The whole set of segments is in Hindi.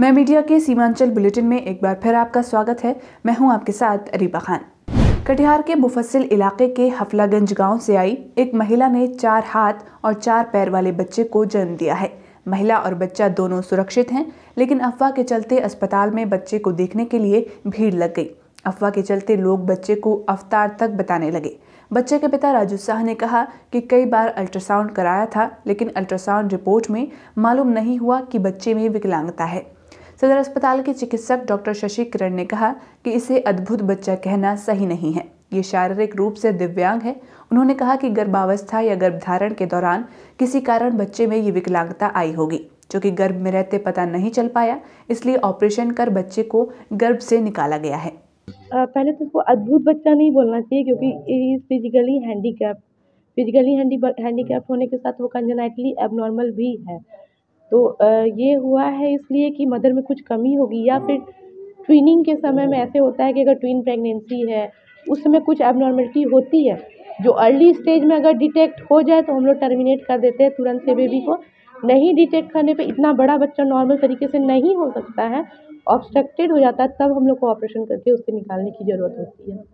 मैं मीडिया के सीमांचल बुलेटिन में एक बार फिर आपका स्वागत है मैं हूं आपके साथ अरीबा खान कटिहार के मुफस्सिल इलाके के हफलागंज गांव से आई एक महिला ने चार हाथ और चार पैर वाले बच्चे को जन्म दिया है महिला और बच्चा दोनों सुरक्षित हैं लेकिन अफवाह के चलते अस्पताल में बच्चे को देखने के लिए भीड़ लग गई अफवाह के चलते लोग बच्चे को अवतार तक बताने लगे बच्चे के पिता राजू शाह ने कहा कि कई बार अल्ट्रासाउंड कराया था लेकिन अल्ट्रासाउंड रिपोर्ट में मालूम नहीं हुआ कि बच्चे में विकलांगता है सदर अस्पताल के चिकित्सक डॉक्टर शशि किरण ने कहा कि इसे अद्भुत बच्चा कहना सही नहीं है ये शारीरिक रूप से दिव्यांग है उन्होंने कहा कि गर्भावस्था या गर्भधारण के दौरान किसी कारण बच्चे में ये विकलांगता आई होगी जो कि गर्भ में रहते पता नहीं चल पाया इसलिए ऑपरेशन कर बच्चे को गर्भ से निकाला गया है पहले तो इसको अद्भुत बच्चा नहीं बोलना चाहिए क्योंकि फिजिकली हैंडीकैप फिजिकली हैंडीकैप होने के साथ वो कंजनाइटली एबनॉर्मल भी है तो ये हुआ है इसलिए कि मदर में कुछ कमी होगी या फिर ट्विनिंग के समय में ऐसे होता है कि अगर ट्वीन प्रेगनेंसी है उस समय कुछ एबनॉर्मेलिटी होती है जो अर्ली स्टेज में अगर डिटेक्ट हो जाए तो हम लोग टर्मिनेट कर देते हैं तुरंत से बेबी को नहीं डिटेक्ट करने पे इतना बड़ा बच्चा नॉर्मल तरीके से नहीं हो सकता है ऑब्स्ट्रक्टेड हो जाता है तब हम लोग को ऑपरेशन करके उसे निकालने की ज़रूरत होती है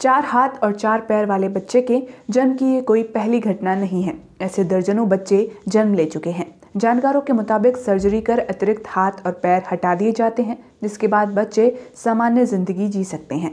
चार हाथ और चार पैर वाले बच्चे के जन्म की ये कोई पहली घटना नहीं है ऐसे दर्जनों बच्चे जन्म ले चुके हैं जानकारों के मुताबिक सर्जरी कर अतिरिक्त हाथ और पैर हटा दिए जाते हैं जिसके बाद बच्चे सामान्य जिंदगी जी सकते हैं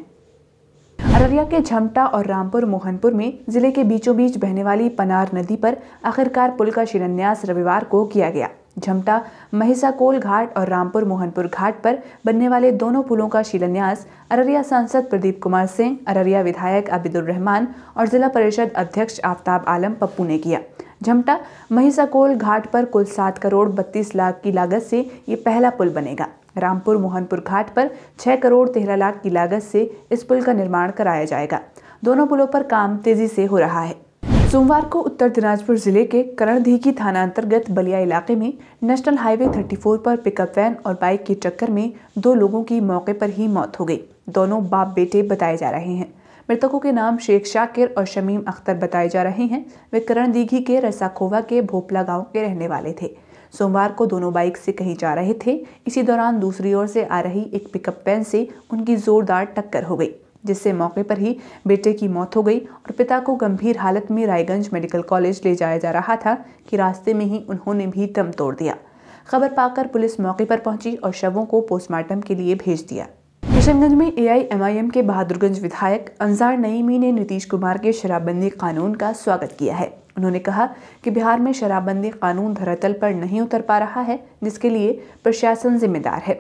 अररिया के झमटा और रामपुर मोहनपुर में जिले के बीचों बीच बहने वाली पनार नदी पर आखिरकार पुल का शिलान्यास रविवार को किया गया झमटा महिसाकोल घाट और रामपुर मोहनपुर घाट पर बनने वाले दोनों पुलों का शिलान्यास अररिया सांसद प्रदीप कुमार सिंह अररिया विधायक अबिदुर रहमान और जिला परिषद अध्यक्ष आफ्ताब आलम पप्पू ने किया झमटा महिसाकोल घाट पर कुल सात करोड़ बत्तीस लाख की लागत से ये पहला पुल बनेगा रामपुर मोहनपुर घाट पर छः करोड़ तेरह लाख की लागत से इस पुल का निर्माण कराया जाएगा दोनों पुलों पर काम तेजी से हो रहा है सोमवार को उत्तर दिनाजपुर जिले के करणधीकी थाना अंतर्गत बलिया इलाके में नेशनल हाईवे 34 पर पिकअप वैन और बाइक की टक्कर में दो लोगों की मौके पर ही मौत हो गई दोनों बाप बेटे बताए जा रहे हैं मृतकों के नाम शेख शाकिर और शमीम अख्तर बताए जा रहे हैं वे करण दीघी के रसाखोवा के भोपला गाँव के रहने वाले थे सोमवार को दोनों बाइक से कहीं जा रहे थे इसी दौरान दूसरी ओर से आ रही एक पिकअप वैन से उनकी जोरदार टक्कर हो गई जिससे मौके पर ही बेटे की मौत हो गई और पिता को गंभीर हालत में रायगंज मेडिकल कॉलेज ले जाया जा रहा था कि रास्ते में ही उन्होंने भी दम तोड़ दिया खबर पाकर पुलिस मौके पर पहुंची और शवों को पोस्टमार्टम के लिए भेज दिया किशनगंज में एआईएमआईएम के बहादुरगंज विधायक अंसार नईमी ने नीतीश कुमार के शराबबंदी कानून का स्वागत किया है उन्होंने कहा कि बिहार में शराबबंदी कानून धरातल पर नहीं उतर पा रहा है जिसके लिए प्रशासन जिम्मेदार है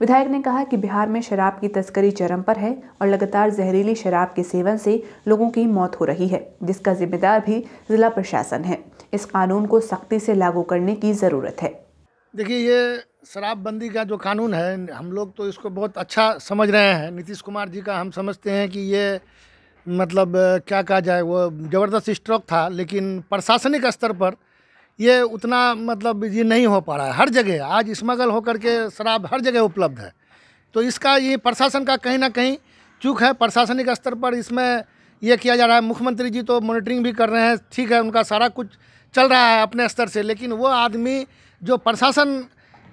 विधायक ने कहा कि बिहार में शराब की तस्करी चरम पर है और लगातार जहरीली शराब के सेवन से लोगों की मौत हो रही है जिसका जिम्मेदार भी जिला प्रशासन है इस कानून को सख्ती से लागू करने की जरूरत है देखिए ये शराबबंदी का जो कानून है हम लोग तो इसको बहुत अच्छा समझ रहे हैं नीतीश कुमार जी का हम समझते हैं कि ये मतलब क्या कहा जाए वो ज़बरदस्त स्ट्रोक था लेकिन प्रशासनिक स्तर पर ये उतना मतलब ये नहीं हो पा रहा है हर जगह आज स्मगल होकर के शराब हर जगह उपलब्ध है तो इसका ये प्रशासन का कहीं ना कहीं चूक है प्रशासनिक स्तर पर इसमें यह किया जा रहा है मुख्यमंत्री जी तो मॉनिटरिंग भी कर रहे हैं ठीक है उनका सारा कुछ चल रहा है अपने स्तर से लेकिन वो आदमी जो प्रशासन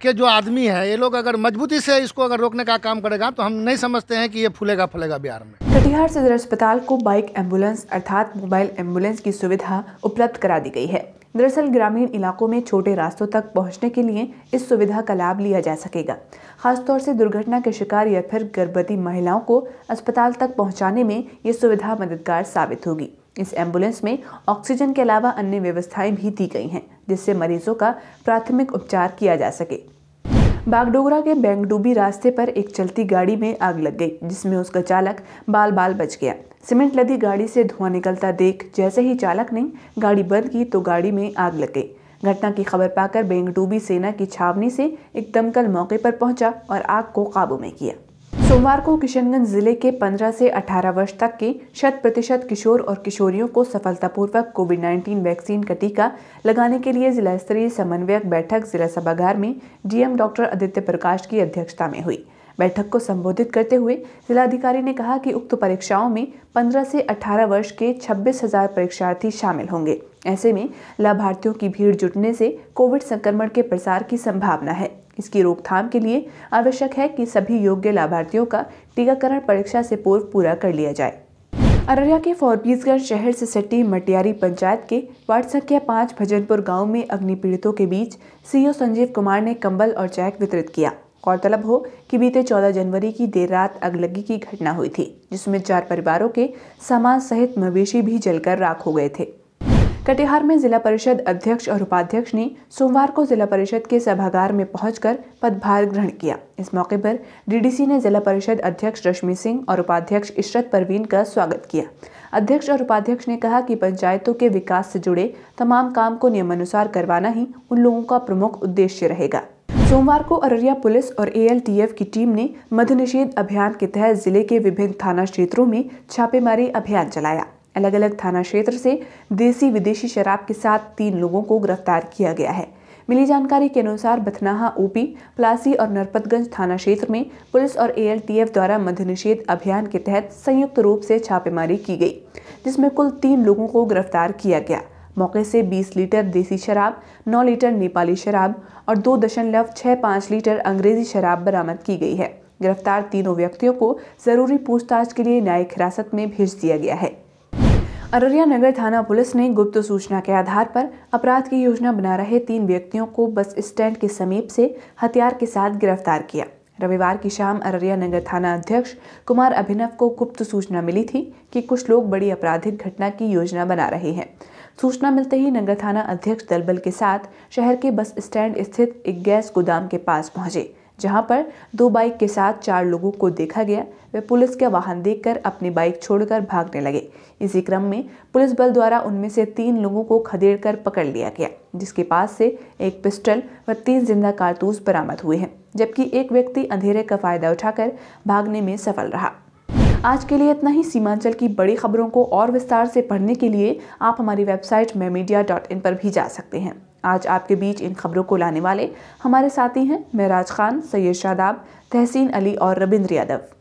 के जो आदमी है ये लोग अगर मजबूती से इसको अगर रोकने का काम करेगा तो हम नहीं समझते हैं कि ये फूलेगा फूलेगा बिहार में कटिहार सदर अस्पताल को बाइक एम्बुलेंस अर्थात मोबाइल एम्बुलेंस की सुविधा उपलब्ध करा दी गई है दरअसल ग्रामीण इलाकों में छोटे रास्तों तक पहुंचने के लिए इस सुविधा का लाभ लिया जा सकेगा खासतौर से दुर्घटना के शिकार या फिर गर्भवती महिलाओं को अस्पताल तक पहुंचाने में ये सुविधा मददगार साबित होगी इस एम्बुलेंस में ऑक्सीजन के अलावा अन्य व्यवस्थाएं भी दी गई हैं जिससे मरीजों का प्राथमिक उपचार किया जा सके बागडोगरा के बैंगडूबी रास्ते पर एक चलती गाड़ी में आग लग गई जिसमें उसका चालक बाल बाल बच गया सीमेंट लदी गाड़ी से धुआं निकलता देख जैसे ही चालक ने गाड़ी बंद की तो गाड़ी में आग लग गई घटना की खबर पाकर बेंगडूबी सेना की छावनी से एक दमकल मौके पर पहुंचा और आग को काबू में किया सोमवार को किशनगंज जिले के 15 से 18 वर्ष तक के शत प्रतिशत किशोर और किशोरियों को सफलतापूर्वक कोविड 19 वैक्सीन का टीका लगाने के लिए जिला स्तरीय समन्वयक बैठक जिला सभागार में डीएम डॉक्टर आदित्य प्रकाश की अध्यक्षता में हुई बैठक को संबोधित करते हुए जिलाधिकारी ने कहा कि उक्त परीक्षाओं में 15 से 18 वर्ष के छब्बीस हजार परीक्षार्थी शामिल होंगे ऐसे में लाभार्थियों की भीड़ जुटने से कोविड संक्रमण के प्रसार की संभावना है इसकी रोकथाम के लिए आवश्यक है कि सभी योग्य लाभार्थियों का टीकाकरण परीक्षा से पूर्व पूरा कर लिया जाए अररिया के फौरबीसगंज शहर से सटी मटियारी पंचायत के वार्ड संख्या पाँच भजनपुर गांव में अग्नि पीड़ितों के बीच सीईओ संजीव कुमार ने कंबल और चैक वितरित किया गौरतलब हो कि बीते 14 जनवरी की देर रात अगलगी की घटना हुई थी जिसमें चार परिवारों के सामान सहित मवेशी भी जलकर राख हो गए थे कटिहार में जिला परिषद अध्यक्ष और उपाध्यक्ष ने सोमवार को जिला परिषद के सभागार में पहुंचकर पदभार ग्रहण किया इस मौके पर डीडीसी ने जिला परिषद अध्यक्ष रश्मि सिंह और उपाध्यक्ष इशरत परवीन का स्वागत किया अध्यक्ष और उपाध्यक्ष ने कहा कि पंचायतों के विकास से जुड़े तमाम काम को नियमानुसार करवाना ही उन लोगों का प्रमुख उद्देश्य रहेगा सोमवार को अररिया पुलिस और ए की टीम ने मध्य निषेध अभियान के तहत जिले के विभिन्न थाना क्षेत्रों में छापेमारी अभियान चलाया अलग अलग थाना क्षेत्र से देसी विदेशी शराब के साथ तीन लोगों को गिरफ्तार किया गया है मिली जानकारी के अनुसार बथनाहा ओपी प्लासी और नरपतगंज थाना क्षेत्र में पुलिस और एएलटीएफ द्वारा मध्य निषेध अभियान के तहत संयुक्त रूप से छापेमारी की गई जिसमें कुल तीन लोगों को गिरफ्तार किया गया मौके से 20 लीटर देसी शराब 9 लीटर नेपाली शराब और दो दशमलव छः पाँच लीटर अंग्रेजी शराब बरामद की गई है गिरफ्तार तीनों व्यक्तियों को जरूरी पूछताछ के लिए न्यायिक हिरासत में भेज दिया गया है अररिया नगर थाना पुलिस ने गुप्त सूचना के आधार पर अपराध की योजना बना रहे तीन व्यक्तियों को बस स्टैंड के समीप से हथियार के साथ गिरफ्तार किया रविवार की शाम अररिया नगर थाना अध्यक्ष कुमार अभिनव को गुप्त सूचना मिली थी कि कुछ लोग बड़ी आपराधिक घटना की योजना बना रहे हैं सूचना मिलते ही नगर थाना अध्यक्ष दलबल के साथ शहर के बस स्टैंड स्थित एक गैस गोदाम के पास पहुंचे जहां पर दो बाइक के साथ चार लोगों को देखा गया वे पुलिस का वाहन देखकर अपनी बाइक छोड़कर भागने लगे इसी क्रम में पुलिस बल द्वारा उनमें से तीन लोगों को खदेड़कर पकड़ लिया गया जिसके पास से एक पिस्टल व तीन जिंदा कारतूस बरामद हुए हैं जबकि एक व्यक्ति अंधेरे का फायदा उठाकर भागने में सफल रहा आज के लिए इतना ही सीमांचल की बड़ी खबरों को और विस्तार से पढ़ने के लिए आप हमारी वेबसाइट मेमीडिया डॉट इन पर भी जा सकते हैं आज आपके बीच इन खबरों को लाने वाले हमारे साथी हैं महराज खान सैयद शादाब तहसीन अली और रविंद्र यादव